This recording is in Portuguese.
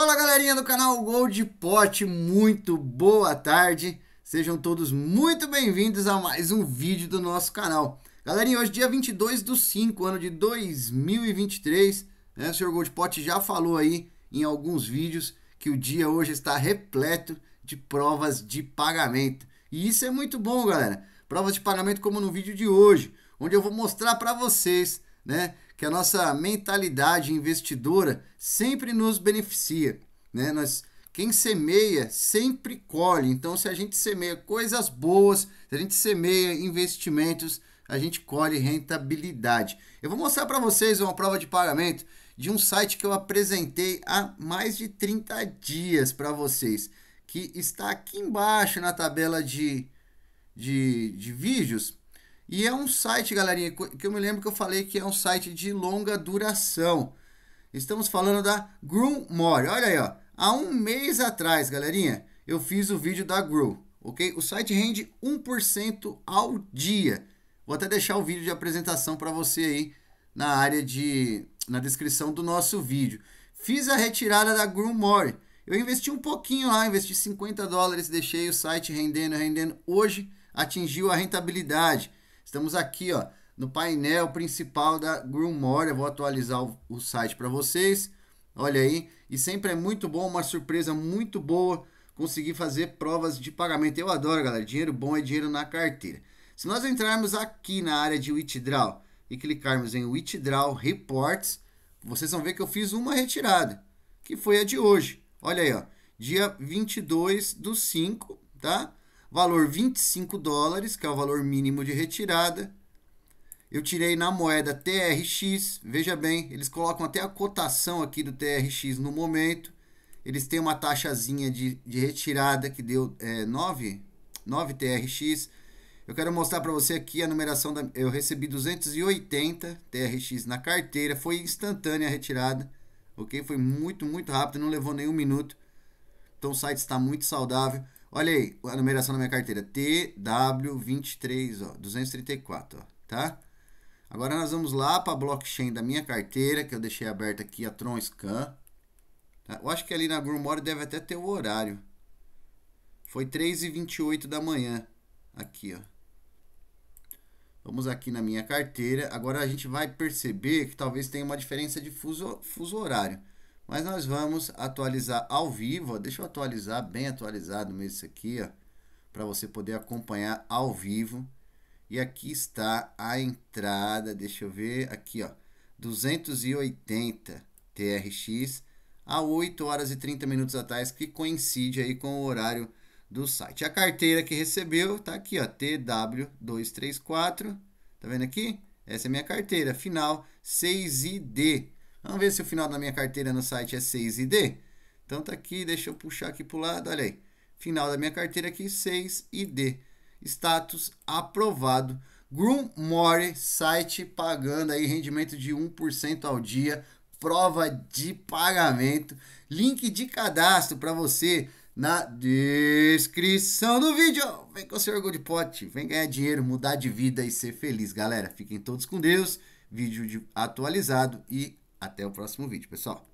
Fala galerinha do canal Gold Pot, muito boa tarde. Sejam todos muito bem-vindos a mais um vídeo do nosso canal. Galerinha, hoje é dia 22 do 5, ano de 2023. Né? O senhor Gold Pot já falou aí em alguns vídeos que o dia hoje está repleto de provas de pagamento. E isso é muito bom, galera. Provas de pagamento como no vídeo de hoje, onde eu vou mostrar para vocês né? Que a nossa mentalidade investidora sempre nos beneficia, né? Nós quem semeia sempre colhe. Então, se a gente semeia coisas boas, se a gente semeia investimentos, a gente colhe rentabilidade. Eu vou mostrar para vocês uma prova de pagamento de um site que eu apresentei há mais de 30 dias para vocês, que está aqui embaixo na tabela de, de, de vídeos. E é um site, galerinha, que eu me lembro que eu falei que é um site de longa duração. Estamos falando da More. Olha aí, ó. Há um mês atrás, galerinha, eu fiz o vídeo da Groom, ok? O site rende 1% ao dia. Vou até deixar o vídeo de apresentação para você aí na área de... na descrição do nosso vídeo. Fiz a retirada da More. Eu investi um pouquinho lá, investi 50 dólares, deixei o site rendendo, rendendo. Hoje atingiu a rentabilidade. Estamos aqui, ó, no painel principal da Eu Vou atualizar o, o site para vocês. Olha aí, e sempre é muito bom, uma surpresa muito boa conseguir fazer provas de pagamento. Eu adoro, galera. Dinheiro bom é dinheiro na carteira. Se nós entrarmos aqui na área de withdraw e clicarmos em withdraw reports, vocês vão ver que eu fiz uma retirada, que foi a de hoje. Olha aí, ó, dia 22 do 5, tá? valor 25 dólares, que é o valor mínimo de retirada. Eu tirei na moeda TRX, veja bem, eles colocam até a cotação aqui do TRX no momento. Eles têm uma taxazinha de, de retirada que deu é, 9, 9 TRX. Eu quero mostrar para você aqui a numeração. Da, eu recebi 280 TRX na carteira, foi instantânea a retirada, ok? Foi muito, muito rápido, não levou nenhum minuto. Então o site está muito saudável. Olha aí a numeração da minha carteira. TW23, ó, 234, ó, tá? Agora nós vamos lá para a blockchain da minha carteira, que eu deixei aberta aqui, a Tron Scan. Tá? Eu acho que ali na Grumore deve até ter o horário. Foi 3h28 da manhã. Aqui, ó. Vamos aqui na minha carteira. Agora a gente vai perceber que talvez tenha uma diferença de fuso, fuso horário. Mas nós vamos atualizar ao vivo. Ó. Deixa eu atualizar bem atualizado mesmo isso aqui, para você poder acompanhar ao vivo. E aqui está a entrada, deixa eu ver, aqui ó, 280 TRX a 8 horas e 30 minutos atrás, que coincide aí com o horário do site. A carteira que recebeu tá aqui ó, TW234, tá vendo aqui? Essa é minha carteira, final 6ID Vamos ver se o final da minha carteira no site é 6ID. Então tá aqui, deixa eu puxar aqui para o lado, olha aí. Final da minha carteira aqui, 6ID. Status aprovado. Grum More, site pagando aí rendimento de 1% ao dia, prova de pagamento, link de cadastro para você na descrição do vídeo. Vem com o seu orgulho de pote, vem ganhar dinheiro, mudar de vida e ser feliz, galera. Fiquem todos com Deus. Vídeo de, atualizado e até o próximo vídeo, pessoal.